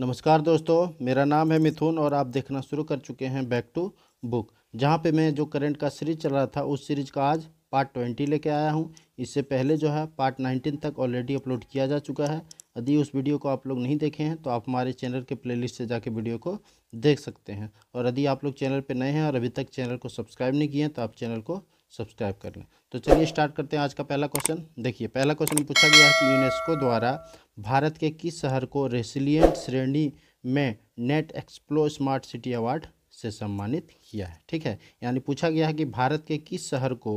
नमस्कार दोस्तों मेरा नाम है मिथुन और आप देखना शुरू कर चुके हैं बैक टू बुक जहाँ पे मैं जो करंट का सीरीज चल रहा था उस सीरीज का आज पार्ट ट्वेंटी लेके आया हूँ इससे पहले जो है पार्ट नाइनटीन तक ऑलरेडी अपलोड किया जा चुका है यदि उस वीडियो को आप लोग नहीं देखे हैं तो आप हमारे चैनल के प्ले से जाके वीडियो को देख सकते हैं और यदि आप लोग चैनल पर नए हैं और अभी तक चैनल को सब्सक्राइब नहीं किए हैं तो आप चैनल को सब्सक्राइब कर लें तो चलिए स्टार्ट करते हैं आज का पहला क्वेश्चन देखिए पहला क्वेश्चन पूछा गया है कि यूनेस्को द्वारा भारत के किस शहर को रेसिलियंट श्रेणी में NetExplo smart city award से सम्मानित किया है ठीक है यानी पूछा गया है कि भारत के किस शहर को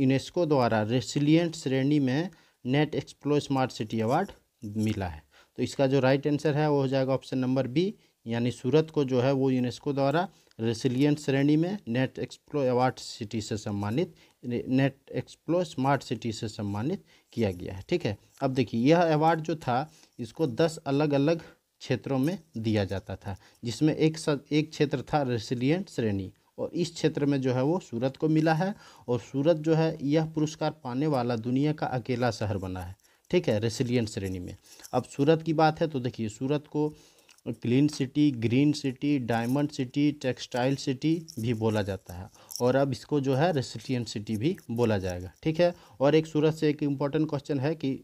यूनेस्को द्वारा रेसिलियंट श्रेणी में NetExplo smart city award मिला है तो इसका जो राइट आंसर है वो हो जाएगा ऑप्शन नंबर बी यानी सूरत को जो है वो यूनेस्को द्वारा रेसिलियंट श्रेणी में नेट एक्सप्लो अवार्ड सिटी से सम्मानित नेट एक्सप्लो स्मार्ट सिटी से सम्मानित किया गया है ठीक है अब देखिए यह अवार्ड जो था इसको दस अलग अलग क्षेत्रों में दिया जाता था जिसमें एक एक क्षेत्र था रेसिलियंट श्रेणी और इस क्षेत्र में जो है वो सूरत को मिला है और सूरत जो है यह पुरस्कार पाने वाला दुनिया का अकेला शहर बना है ठीक है रेसिलियंट श्रेणी में अब सूरत की बात है तो देखिए सूरत को clean city green city diamond city textile city भी बोला जाता है और अब इसको जो है रेसिलियंट सिटी भी बोला जाएगा ठीक है और एक सूरत से एक इम्पॉर्टेंट क्वेश्चन है कि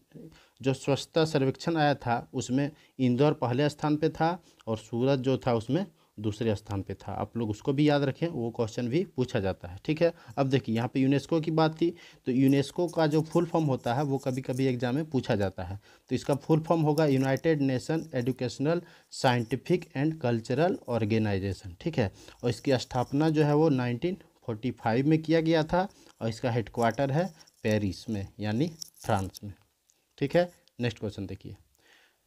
जो स्वच्छता सर्वेक्षण आया था उसमें इंदौर पहले स्थान पे था और सूरत जो था उसमें दूसरे स्थान पे था आप लोग उसको भी याद रखें वो क्वेश्चन भी पूछा जाता है ठीक है अब देखिए यहाँ पे यूनेस्को की बात थी तो यूनेस्को का जो फुल फॉर्म होता है वो कभी कभी एग्जाम में पूछा जाता है तो इसका फुल फॉर्म होगा United Nation Educational Scientific and Cultural Organization ठीक है और इसकी स्थापना जो है वो नाइनटीन में किया गया था और इसका हेडक्वाटर है पेरिस में यानी फ्रांस में ठीक है नेक्स्ट क्वेश्चन देखिए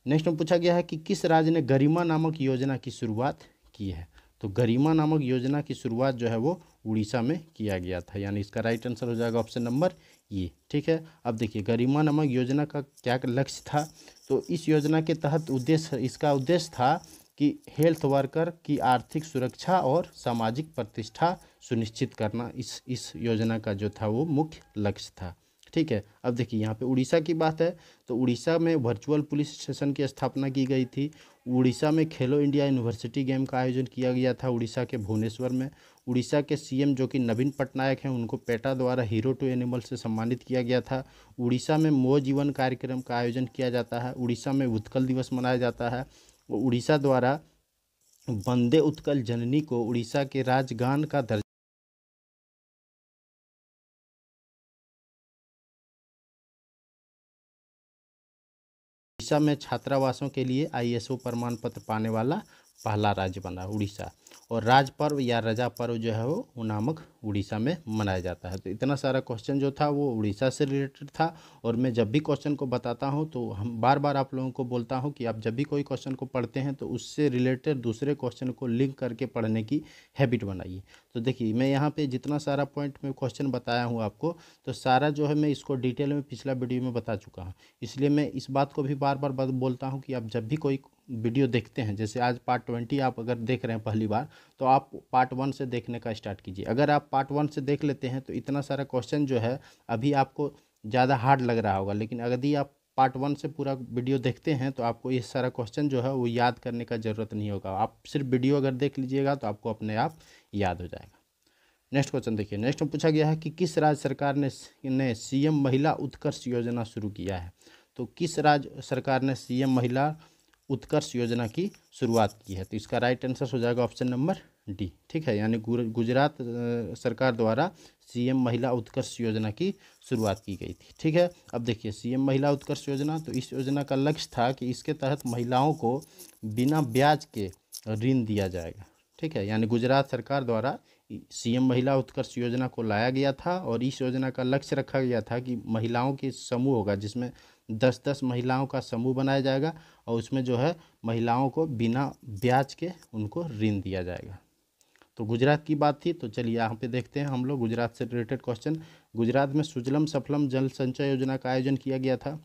नेक्स्ट में पूछा गया है कि किस राज्य ने गरिमा नामक योजना की शुरुआत की है तो गरिमा नामक योजना की शुरुआत जो है वो उड़ीसा में किया गया था यानी इसका राइट आंसर हो जाएगा ऑप्शन नंबर ये ठीक है अब देखिए गरिमा नामक योजना का क्या लक्ष्य था तो इस योजना के तहत उद्देश्य इसका उद्देश्य था कि हेल्थ वर्कर की आर्थिक सुरक्षा और सामाजिक प्रतिष्ठा सुनिश्चित करना इस इस योजना का जो था वो मुख्य लक्ष्य था ठीक है अब देखिए यहाँ पे उड़ीसा की बात है तो उड़ीसा में वर्चुअल पुलिस स्टेशन की स्थापना की गई थी उड़ीसा में खेलो इंडिया यूनिवर्सिटी गेम का आयोजन किया गया था उड़ीसा के भुवनेश्वर में उड़ीसा के सीएम जो कि नवीन पटनायक हैं उनको पेटा द्वारा हीरो टू एनिमल से सम्मानित किया गया था उड़ीसा में मो जीवन कार्यक्रम का आयोजन किया जाता है उड़ीसा में उत्कल दिवस मनाया जाता है उड़ीसा द्वारा वंदे उत्कल जननी को उड़ीसा के राजगान का दर्जा उड़ीसा में छात्रावासों के लिए आईएसओ प्रमाण पत्र पाने वाला पहला राज्य बना उड़ीसा और राज पर्व या रजा पर्व जो है वो नामक उड़ीसा में मनाया जाता है तो इतना सारा क्वेश्चन जो था वो उड़ीसा से रिलेटेड था और मैं जब भी क्वेश्चन को बताता हूँ तो हम बार बार आप लोगों को बोलता हूँ कि आप जब भी कोई क्वेश्चन को पढ़ते हैं तो उससे रिलेटेड दूसरे क्वेश्चन को लिंक करके पढ़ने की हैबिट बनाइए तो देखिए मैं यहाँ पर जितना सारा पॉइंट में क्वेश्चन बताया हूँ आपको तो सारा जो है मैं इसको डिटेल में पिछला वीडियो में बता चुका हूँ इसलिए मैं इस बात को भी बार बार बोलता हूँ कि आप जब भी कोई वीडियो देखते हैं जैसे आज पार्ट ट्वेंटी आप अगर देख रहे हैं पहली बार तो आप पार्ट वन से देखने का स्टार्ट कीजिए अगर आप पार्ट वन से देख लेते हैं तो इतना सारा क्वेश्चन जो है अभी आपको ज़्यादा हार्ड लग रहा होगा लेकिन अगर यदि आप पार्ट वन से पूरा वीडियो देखते हैं तो आपको ये सारा क्वेश्चन जो है वो याद करने का ज़रूरत नहीं होगा आप सिर्फ वीडियो अगर देख लीजिएगा तो आपको अपने आप याद हो जाएगा नेक्स्ट क्वेश्चन देखिए नेक्स्ट में पूछा गया है कि किस राज्य सरकार ने ने सीएम महिला उत्कर्ष योजना शुरू किया है तो किस राज्य सरकार ने सीएम महिला उत्कर्ष योजना की शुरुआत की है तो इसका राइट आंसर हो जाएगा ऑप्शन नंबर डी ठीक है यानी गुजरात सरकार द्वारा सीएम महिला उत्कर्ष योजना की शुरुआत की गई थी ठीक है अब देखिए सीएम महिला उत्कर्ष योजना तो इस योजना का लक्ष्य था कि इसके तहत महिलाओं को बिना ब्याज के ऋण दिया जाएगा ठीक है यानी गुजरात सरकार द्वारा सीएम महिला उत्कर्ष योजना को लाया गया था और इस योजना का लक्ष्य रखा गया था कि महिलाओं के समूह होगा जिसमें दस दस महिलाओं का समूह बनाया जाएगा और उसमें जो है महिलाओं को बिना ब्याज के उनको ऋण दिया जाएगा तो गुजरात की बात थी तो चलिए यहाँ पे देखते हैं हम लोग गुजरात से रिलेटेड क्वेश्चन गुजरात में सुजलम सफलम जल संचय योजना का आयोजन किया गया था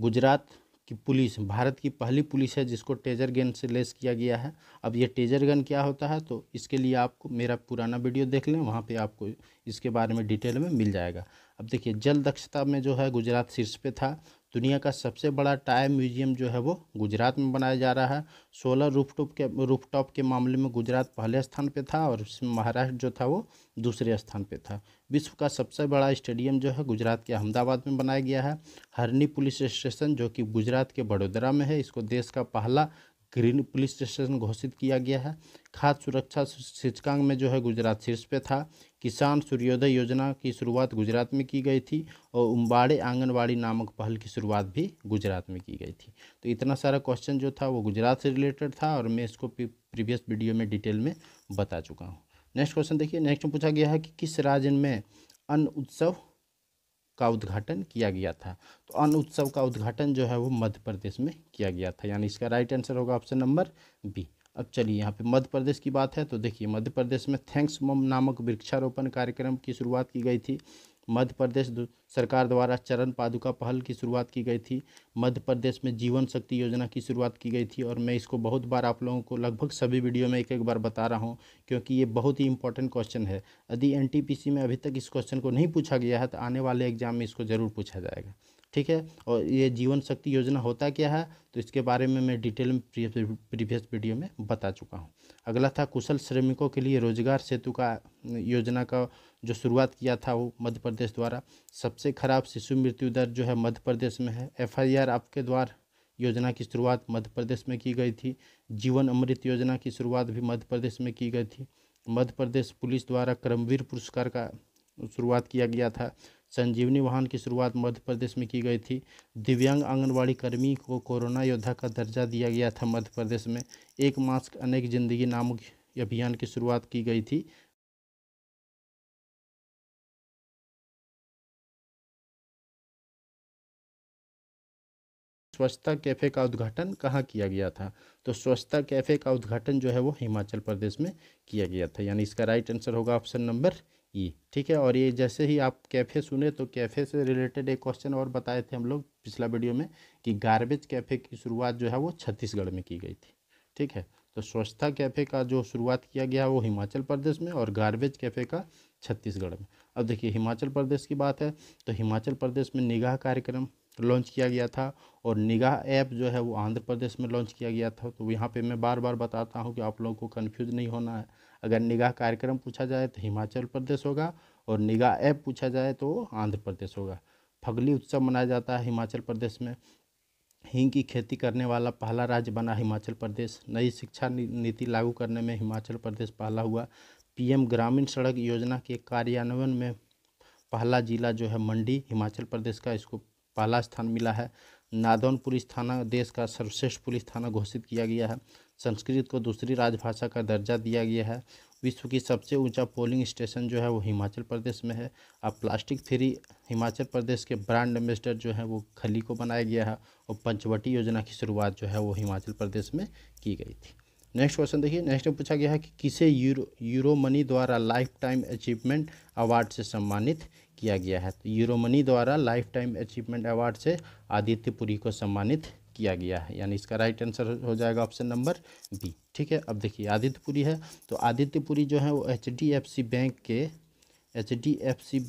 गुजरात की पुलिस भारत की पहली पुलिस है जिसको टेजर गन से लेस किया गया है अब ये टेजर गन क्या होता है तो इसके लिए आपको मेरा पुराना वीडियो देख लें वहाँ पे आपको इसके बारे में डिटेल में मिल जाएगा अब देखिए जल दक्षता में जो है गुजरात शीर्ष पे था दुनिया का सबसे बड़ा टायर म्यूजियम जो है वो गुजरात में बनाया जा रहा है सोलर रूफटॉप के रूफटॉप के मामले में गुजरात पहले स्थान पे था और उसमें महाराष्ट्र जो था वो दूसरे स्थान पे था विश्व का सबसे बड़ा स्टेडियम जो है गुजरात के अहमदाबाद में बनाया गया है हरनी पुलिस स्टेशन जो कि गुजरात के बड़ोदरा में है इसको देश का पहला ग्रीन पुलिस स्टेशन घोषित किया गया है खाद्य सुरक्षा सूचकांक में जो है गुजरात शीर्ष पे था किसान सूर्योदय योजना की शुरुआत गुजरात में की गई थी और उम्बाड़े आंगनवाड़ी नामक पहल की शुरुआत भी गुजरात में की गई थी तो इतना सारा क्वेश्चन जो था वो गुजरात से रिलेटेड था और मैं इसको प्रीवियस वीडियो में डिटेल में बता चुका हूँ नेक्स्ट क्वेश्चन देखिए नेक्स्ट में पूछा गया है कि किस राज्य में अन्न उत्सव का उद्घाटन किया गया था तो अन्न उत्सव का उद्घाटन जो है वो मध्य प्रदेश में किया गया था यानी इसका राइट आंसर होगा ऑप्शन नंबर बी अब चलिए यहाँ पे मध्य प्रदेश की बात है तो देखिए मध्य प्रदेश में थैंक्स मम नामक वृक्षारोपण कार्यक्रम की शुरुआत की गई थी मध्य प्रदेश सरकार द्वारा चरण पादुका पहल की शुरुआत की गई थी मध्य प्रदेश में जीवन शक्ति योजना की शुरुआत की गई थी और मैं इसको बहुत बार आप लोगों को लगभग सभी वीडियो में एक एक बार बता रहा हूँ क्योंकि ये बहुत ही इंपॉर्टेंट क्वेश्चन है यदि एन में अभी तक इस क्वेश्चन को नहीं पूछा गया है तो आने वाले एग्जाम में इसको ज़रूर पूछा जाएगा ठीक है और ये जीवन शक्ति योजना होता क्या है तो इसके बारे में मैं डिटेल में प्रीवियस वीडियो में बता चुका हूँ अगला था कुशल श्रमिकों के लिए रोजगार सेतु का योजना का जो शुरुआत किया था वो मध्य प्रदेश द्वारा सबसे खराब शिशु मृत्यु दर जो है मध्य प्रदेश में है एफआईआर आपके द्वार योजना की शुरुआत मध्य प्रदेश में की गई थी जीवन अमृत योजना की शुरुआत भी मध्य प्रदेश में की गई थी मध्य प्रदेश पुलिस द्वारा क्रमवीर पुरस्कार का शुरुआत किया गया था संजीवनी वाहन की शुरुआत मध्य प्रदेश में की गई थी दिव्यांग आंगनबाड़ी कर्मी को कोरोना योद्धा का दर्जा दिया गया था मध्य प्रदेश में एक मास्क अनेक जिंदगी नामक अभियान की शुरुआत की गई थी स्वच्छता कैफ़े का उद्घाटन कहाँ किया गया था तो स्वच्छता कैफ़े का उद्घाटन जो है वो हिमाचल प्रदेश में किया गया था यानी इसका राइट आंसर होगा ऑप्शन नंबर ई ठीक है और ये जैसे ही आप कैफ़े सुने तो कैफ़े से रिलेटेड एक क्वेश्चन और बताए थे हम लोग पिछला वीडियो में कि गार्बेज कैफ़े की शुरुआत जो है वो छत्तीसगढ़ में की गई थी ठीक है तो स्वच्छता कैफ़े का जो शुरुआत किया गया वो हिमाचल प्रदेश में और गार्बेज कैफ़े का छत्तीसगढ़ में अब देखिए हिमाचल प्रदेश की बात है तो हिमाचल प्रदेश में निगाह कार्यक्रम लॉन्च किया गया था और निगाह ऐप जो है वो आंध्र प्रदेश में लॉन्च किया गया था तो यहाँ पे मैं बार बार बताता हूँ कि आप लोगों को कन्फ्यूज नहीं होना है अगर निगाह कार्यक्रम पूछा जाए तो हिमाचल प्रदेश होगा और निगाह ऐप पूछा जाए तो आंध्र प्रदेश होगा फगली उत्सव मनाया जाता है हिमाचल प्रदेश में हींग की खेती करने वाला पहला राज्य बना हिमाचल प्रदेश नई शिक्षा नीति लागू करने में हिमाचल प्रदेश पहला हुआ पीएम ग्रामीण सड़क योजना के कार्यान्वयन में पहला जिला जो है मंडी हिमाचल प्रदेश का इसको पहला स्थान मिला है नादौन पुलिस थाना देश का सर्वश्रेष्ठ पुलिस थाना घोषित किया गया है संस्कृत को दूसरी राजभाषा का दर्जा दिया गया है विश्व की सबसे ऊंचा पोलिंग स्टेशन जो है वो हिमाचल प्रदेश में है अब प्लास्टिक फ्री हिमाचल प्रदेश के ब्रांड एम्बेसडर जो है वो खली को बनाया गया है और पंचवटी योजना की शुरुआत जो है वो हिमाचल प्रदेश में की गई थी नेक्स्ट क्वेश्चन देखिए नेक्स्ट में पूछा गया है कि किसे यूरो यूरो मनी द्वारा लाइफ टाइम अचीवमेंट अवार्ड से सम्मानित किया गया है तो यूरो मनी द्वारा लाइफ टाइम अचीवमेंट अवार्ड से आदित्य पुरी को सम्मानित किया गया है यानी इसका राइट आंसर हो जाएगा ऑप्शन नंबर बी ठीक है अब देखिए आदित्यपुरी है तो आदित्यपुरी जो है वो एच बैंक के एच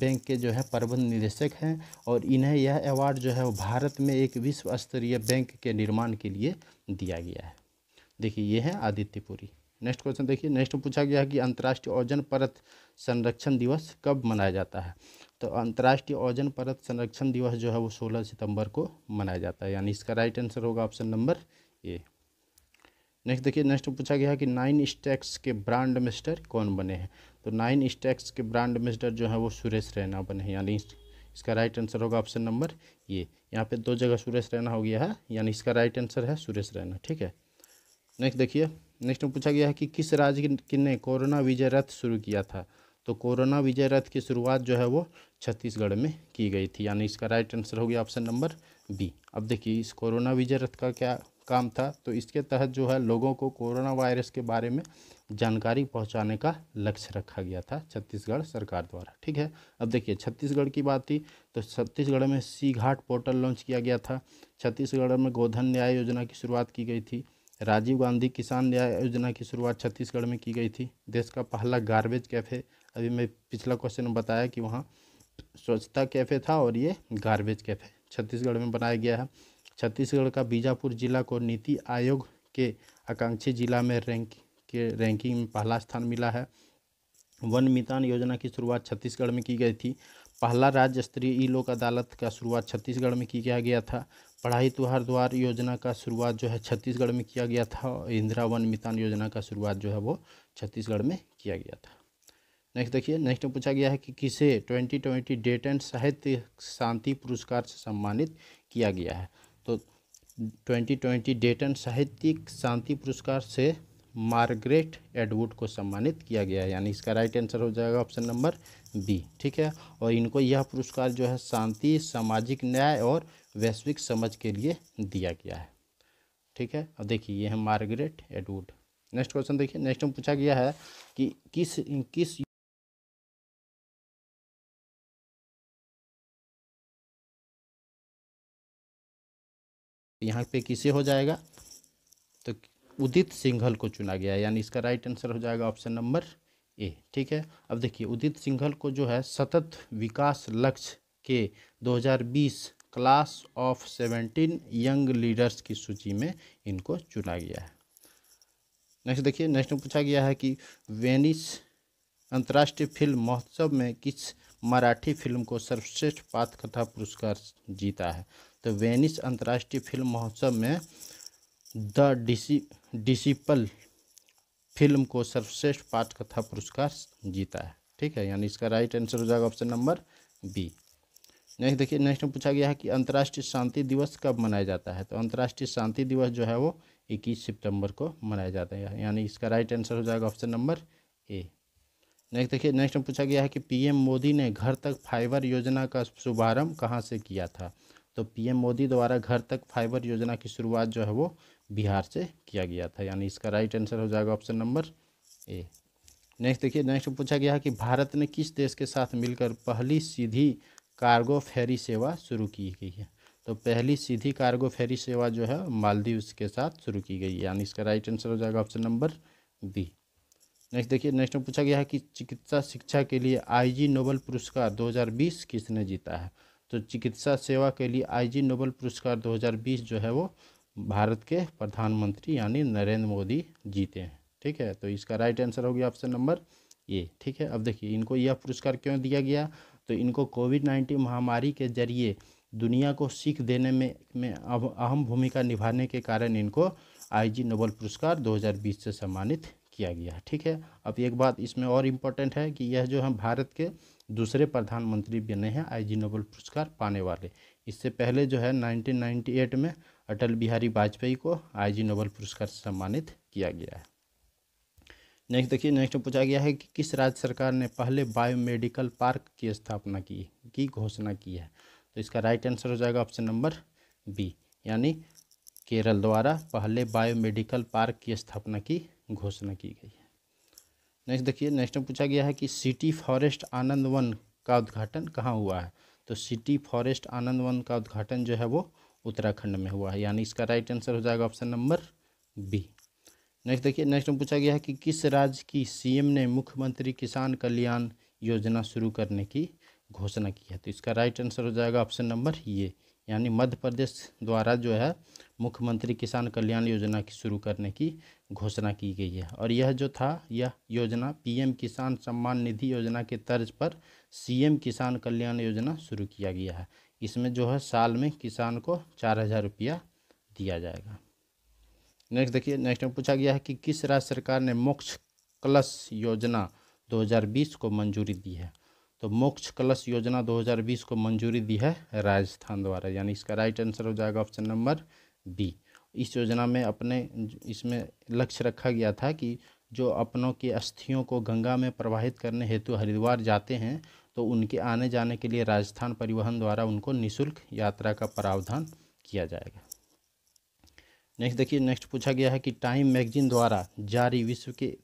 बैंक के जो है प्रबंध निदेशक हैं और इन्हें यह अवार्ड जो है वो भारत में एक विश्व स्तरीय बैंक के निर्माण के लिए दिया गया है देखिए ये है आदित्यपुरी नेक्स्ट क्वेश्चन देखिए नेक्स्ट पूछा गया है कि अंतर्राष्ट्रीय ओजन परत संरक्षण दिवस कब मनाया जाता है तो अंतर्राष्ट्रीय ओजन परत संरक्षण दिवस जो है वो 16 सितंबर को मनाया जाता है यानी इसका राइट आंसर होगा ऑप्शन नंबर ए नेक्स्ट देखिए नेक्स्ट पूछा गया है कि नाइन स्टैक्स के ब्रांड मिस्टर कौन बने हैं तो नाइन स्टैक्स के ब्रांड मिस्टर जो है वो सुरेश रैना बने हैं यानी इसका राइट आंसर होगा ऑप्शन नंबर ये यहाँ पे दो जगह सुरेश रैना हो गया है यानी इसका राइट आंसर है सुरेश रैना ठीक है नेक्स्ट देखिए नेक्स्ट में पूछा गया है कि किस राज्य ने कोरोना विजय रथ शुरू किया था तो कोरोना विजय रथ की शुरुआत जो है वो छत्तीसगढ़ में की गई थी यानी इसका राइट आंसर हो गया ऑप्शन नंबर बी अब देखिए इस कोरोना विजय रथ का क्या काम था तो इसके तहत जो है लोगों को कोरोना वायरस के बारे में जानकारी पहुंचाने का लक्ष्य रखा गया था छत्तीसगढ़ सरकार द्वारा ठीक है अब देखिए छत्तीसगढ़ की बात थी तो छत्तीसगढ़ में सी घाट पोर्टल लॉन्च किया गया था छत्तीसगढ़ में गोधन न्याय योजना की शुरुआत की गई थी राजीव गांधी किसान न्याय योजना की शुरुआत छत्तीसगढ़ में की गई थी देश का पहला गार्बेज कैफ़े अभी मैं पिछला क्वेश्चन में बताया कि वहाँ स्वच्छता कैफ़े था और ये गार्बेज कैफ़े छत्तीसगढ़ में बनाया गया है छत्तीसगढ़ का बीजापुर जिला को नीति आयोग के आकांक्षी जिला में रैंक के रैंकिंग में पहला स्थान मिला है वन मितान योजना की शुरुआत छत्तीसगढ़ में की गई थी पहला राज्य स्तरीय ई लोक अदालत का शुरुआत छत्तीसगढ़ में किया गया था पढ़ाई तुहार द्वार योजना का शुरुआत जो है छत्तीसगढ़ में किया गया था इंदिरा वन मितान योजना का शुरुआत जो है वो छत्तीसगढ़ में किया गया था नेक्स्ट देखिए नेक्स्ट में पूछा गया है कि किसे 2020 डेट एंड साहित्य शांति पुरस्कार से सम्मानित किया गया है तो 2020 डेट एंड साहित्यिक शांति पुरस्कार से मार्गरेट एडवुड को सम्मानित किया गया है यानी इसका राइट आंसर हो जाएगा ऑप्शन नंबर बी ठीक है और इनको यह पुरस्कार जो है शांति सामाजिक न्याय और वैश्विक समझ के लिए दिया गया है ठीक है और देखिए ये है मार्गरेट एडवुड नेक्स्ट क्वेश्चन देखिए नेक्स्ट में पूछा गया है कि किस किस यहाँ पे किसे हो जाएगा तो उदित सिंघल को चुना गया है यानी इसका राइट आंसर हो जाएगा ऑप्शन नंबर ए ठीक है अब देखिए उदित सिंघल को जो है सतत विकास लक्ष्य के 2020 class of seventeen young leaders की सूची में इनको चुना गया है नेक्स्ट देखिए नेक्स्ट में पूछा गया है कि वेनिस अंतर्राष्ट्रीय फिल्म महोत्सव में किस मराठी फिल्म को सर्वश्रेष्ठ पात्रकथा पुरस्कार जीता है तो वेनिस अंतर्राष्ट्रीय फिल्म महोत्सव में द डिसी डिसिपल फिल्म को सर्वश्रेष्ठ कथा पुरस्कार जीता है ठीक है यानी इसका राइट आंसर हो जाएगा ऑप्शन नंबर बी नेक्स्ट देखिए नेक्स्ट में पूछा गया है कि अंतर्राष्ट्रीय शांति दिवस कब मनाया जाता है तो अंतर्राष्ट्रीय शांति दिवस जो है वो इक्कीस सितंबर को मनाया जाता है यानी इसका राइट आंसर हो जाएगा ऑप्शन नंबर ए नेक्स्ट देखिए नेक्स्ट में पूछा गया है कि पीएम मोदी ने घर तक फाइबर योजना का शुभारंभ कहाँ से किया था तो पीएम मोदी द्वारा घर तक फाइबर योजना की शुरुआत जो है वो बिहार से किया गया था यानी इसका राइट आंसर हो जाएगा ऑप्शन नंबर ए नेक्स्ट देखिए नेक्स्ट पूछा गया है कि भारत ने किस देश के साथ मिलकर पहली सीधी कार्गो फेरी सेवा शुरू की गई है तो पहली सीधी कार्गो फेरी सेवा जो है मालदीव के साथ शुरू की गई है यानी इसका राइट आंसर हो जाएगा ऑप्शन नंबर बी नेक्स्ट देखिए नेक्स्ट में पूछा गया है कि चिकित्सा शिक्षा के लिए आईजी नोबल पुरस्कार 2020 किसने जीता है तो चिकित्सा सेवा के लिए आईजी नोबल पुरस्कार 2020 जो है वो भारत के प्रधानमंत्री यानी नरेंद्र मोदी जीते हैं ठीक है तो इसका राइट आंसर हो गया ऑप्शन नंबर ए ठीक है अब देखिए इनको यह पुरस्कार क्यों दिया गया तो इनको कोविड नाइन्टीन महामारी के जरिए दुनिया को सीख देने में में अहम भूमिका निभाने के कारण इनको आईजी नोबल पुरस्कार 2020 से सम्मानित किया गया ठीक है अब एक बात इसमें और इम्पोर्टेंट है कि यह जो हम भारत के दूसरे प्रधानमंत्री बने हैं आईजी नोबल पुरस्कार पाने वाले इससे पहले जो है 1998 में अटल बिहारी वाजपेयी को आईजी नोबल पुरस्कार से सम्मानित किया गया है नेक्स्ट देखिए नेक्स्ट पूछा गया है कि किस राज्य सरकार ने पहले बायोमेडिकल पार्क की स्थापना की की घोषणा की है तो इसका राइट आंसर हो जाएगा ऑप्शन नंबर बी यानी केरल द्वारा पहले बायोमेडिकल पार्क की स्थापना की घोषणा की गई है नेक्स्ट देखिए नेक्स्ट में पूछा गया है कि सिटी फॉरेस्ट आनंद वन का उद्घाटन कहाँ हुआ है तो सिटी फॉरेस्ट आनंद वन का उद्घाटन जो है वो उत्तराखंड में हुआ है यानी इसका राइट आंसर हो जाएगा ऑप्शन नंबर बी नेक्स्ट देखिए नेक्स्ट में पूछा गया है कि किस राज्य की सीएम ने मुख्यमंत्री किसान कल्याण योजना शुरू करने की घोषणा की है तो इसका राइट आंसर हो जाएगा ऑप्शन नंबर ये यानी मध्य प्रदेश द्वारा जो है मुख्यमंत्री किसान कल्याण योजना की शुरू करने की घोषणा की गई है और यह जो था यह योजना पीएम किसान सम्मान निधि योजना के तर्ज पर सीएम किसान कल्याण योजना शुरू किया गया है इसमें जो है साल में किसान को चार हज़ार रुपया दिया जाएगा नेक्स्ट देखिए नेक्स्ट में पूछा गया है कि किस राज्य सरकार ने मोक्ष कलश योजना 2020 को मंजूरी दी है तो मोक्ष कलश योजना 2020 को मंजूरी दी है राजस्थान द्वारा यानी इसका राइट आंसर हो जाएगा ऑप्शन नंबर बी इस योजना में अपने इसमें लक्ष्य रखा गया था कि जो अपनों की अस्थियों को गंगा में प्रवाहित करने हेतु हरिद्वार जाते हैं तो उनके आने जाने के लिए राजस्थान परिवहन द्वारा उनको निशुल्क यात्रा का प्रावधान किया जाएगा नेक्स्ट देखिए नेक्स्ट पूछा गया है कि टाइम मैगजीन द्वारा जारी विश्व के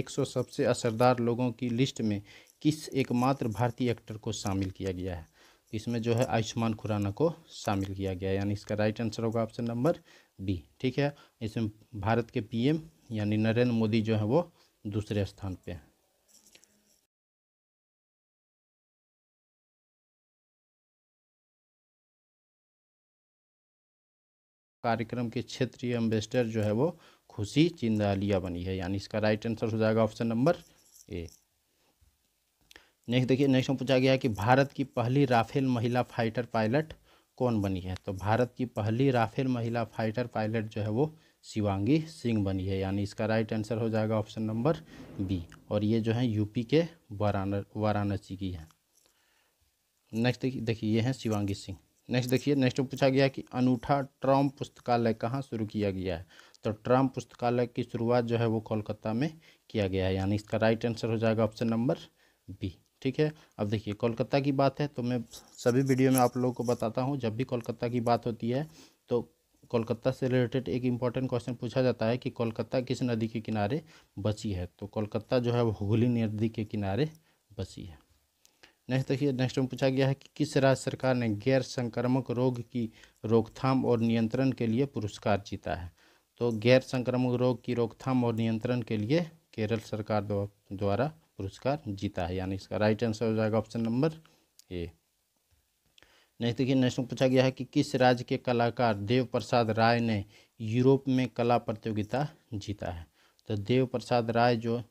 100 सबसे असरदार लोगों की लिस्ट में किस एकमात्र भारतीय एक्टर को शामिल किया गया है तो इसमें जो है आयुष्मान खुराना को शामिल किया गया है यानी इसका राइट आंसर होगा ऑप्शन नंबर बी ठीक है इसमें भारत के पीएम यानी नरेंद्र मोदी जो है वो दूसरे स्थान पे हैं कार्यक्रम के क्षेत्रीय एम्बेसडर जो है वो खुशी चिंदालिया बनी है यानी इसका राइट आंसर हो जाएगा ऑप्शन नंबर ए नेक्स्ट देखिए नेक्स्ट में पूछा गया कि भारत की पहली राफेल महिला फाइटर पायलट कौन बनी है तो भारत की पहली राफेल महिला फाइटर पायलट जो है वो शिवांगी सिंह बनी है यानी इसका राइट आंसर हो जाएगा ऑप्शन नंबर बी और ये जो है यूपी के वाराणसी की है नेक्स्ट देखिए ये हैं शिवांगी सिंह नेक्स्ट देखिए नेक्स्ट पूछा गया कि अनूठा ट्राम पुस्तकालय कहाँ शुरू किया गया है तो ट्राम पुस्तकालय की शुरुआत जो है वो कोलकाता में किया गया है यानी इसका राइट आंसर हो जाएगा ऑप्शन नंबर बी ठीक है अब देखिए कोलकाता की बात है तो मैं सभी वीडियो में आप लोगों को बताता हूँ जब भी कोलकाता की बात होती है तो कोलकाता से रिलेटेड एक इम्पॉर्टेंट क्वेश्चन पूछा जाता है कि कोलकाता किस नदी के किनारे बची है तो कोलकाता जो है वो हुगली नदी के किनारे बसी है नेक्स्ट देखिए नेक्स्ट में पूछा गया है कि किस राज्य सरकार ने गैर संक्रामक रोग की रोकथाम और नियंत्रण के लिए पुरस्कार जीता है तो गैर संक्रामक रोग की रोकथाम और नियंत्रण के लिए केरल सरकार द्वारा पुरस्कार जीता है यानी इसका राइट आंसर हो जाएगा ऑप्शन नंबर ए नेक्स्ट देखिए नेक्स्ट में पूछा गया है कि किस राज्य के कलाकार देव प्रसाद राय ने यूरोप में कला प्रतियोगिता जीता है तो देव प्रसाद राय जो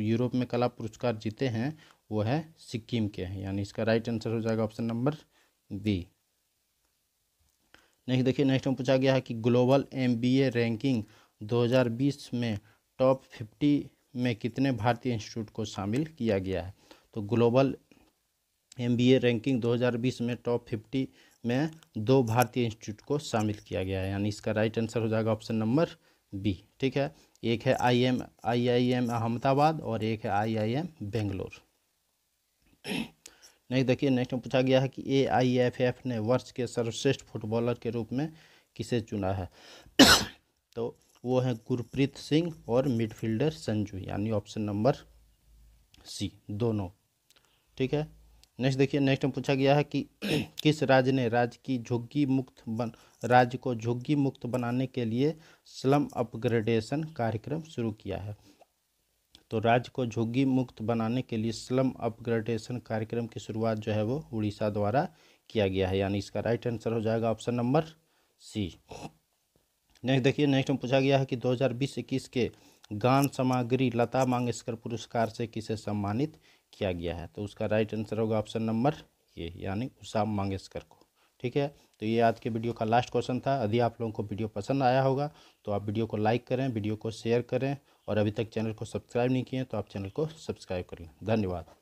यूरोप में कला पुरस्कार जीते हैं वो है सिक्किम के हैं यानी इसका राइट आंसर हो जाएगा ऑप्शन नंबर बी नेक्स्ट देखिए नेक्स्ट में पूछा गया है कि ग्लोबल एमबीए रैंकिंग 2020 में टॉप 50 में कितने भारतीय इंस्टीट्यूट को शामिल किया गया है तो ग्लोबल एमबीए रैंकिंग 2020 में टॉप 50 में दो भारतीय इंस्टीट्यूट को शामिल किया गया है यानी इसका राइट आंसर हो जाएगा ऑप्शन नंबर बी ठीक है एक है I M I I M Ahmedabad और एक है I I M Bangalore next देखिए नेक्स्ट में पूछा गया है कि ए आई एफ एफ ने वर्ष के सर्वश्रेष्ठ फुटबॉलर के रूप में किसे चुना है तो वो है गुरप्रीत सिंह और मिडफील्डर संजू यानी ऑप्शन नंबर सी दोनों ठीक है नेक्स्ट देखिए नेक्स्ट में पूछा गया है कि किस राज्य ने राज्य की झुग्गी मुक्त बन राज्य को झुग्गी मुक्त बनाने के लिए स्लम अपग्रेडेशन कार्यक्रम शुरू किया है तो राज्य को झुग्गी मुक्त बनाने के लिए स्लम अपग्रेडेशन कार्यक्रम की शुरुआत जो है वो उड़ीसा द्वारा किया गया है यानी इसका राइट आंसर हो जाएगा ऑप्शन नंबर सी नेक्स्ट देखिए नेक्स्ट में पूछा गया है कि 2020-21 के गान सामग्री लता मंगेशकर पुरस्कार से किसे सम्मानित किया गया है तो उसका राइट आंसर होगा ऑप्शन नंबर ये यानी उषा मंगेशकर को ठीक है तो ये आज के वीडियो का लास्ट क्वेश्चन था यदि आप लोगों को वीडियो पसंद आया होगा तो आप वीडियो को लाइक करें वीडियो को शेयर करें और अभी तक चैनल को सब्सक्राइब नहीं किए हैं तो आप चैनल को सब्सक्राइब कर लें धन्यवाद